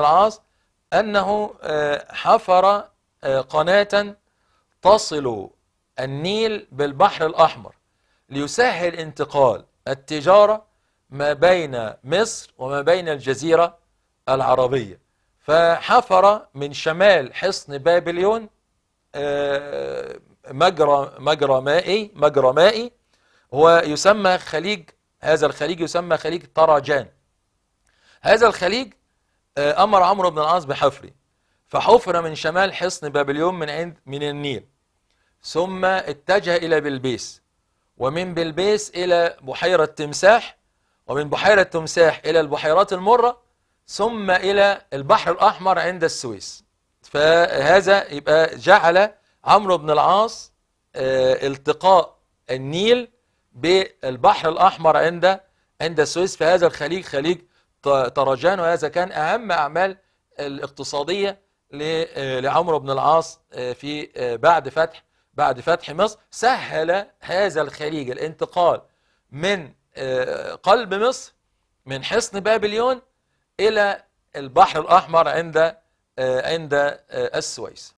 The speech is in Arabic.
العاص أنه آه، حفر آه، قناة تصل النيل بالبحر الأحمر ليسهل انتقال التجارة ما بين مصر وما بين الجزيرة العربية فحفر من شمال حصن بابليون آه، مجرى مجرى مائي مجرى مائي هو يسمى خليج هذا الخليج يسمى خليج طرجان هذا الخليج آه، امر عمرو بن العاص بحفره فحفر من شمال حصن بابليون من عند من النيل ثم اتجه الى بلبيس ومن بلبيس الى بحيره تمساح ومن بحيره تمساح الى البحيرات المره ثم الى البحر الاحمر عند السويس فهذا يبقى جعل عمرو بن العاص آه، التقاء النيل بالبحر الاحمر عند عند السويس فهذا الخليج خليج طرجان وهذا كان أهم أعمال الاقتصادية آه، لعمرو بن العاص آه، في آه، بعد فتح بعد فتح مصر سهل هذا الخليج الانتقال من قلب مصر من حصن بابليون إلى البحر الأحمر عند عند السويس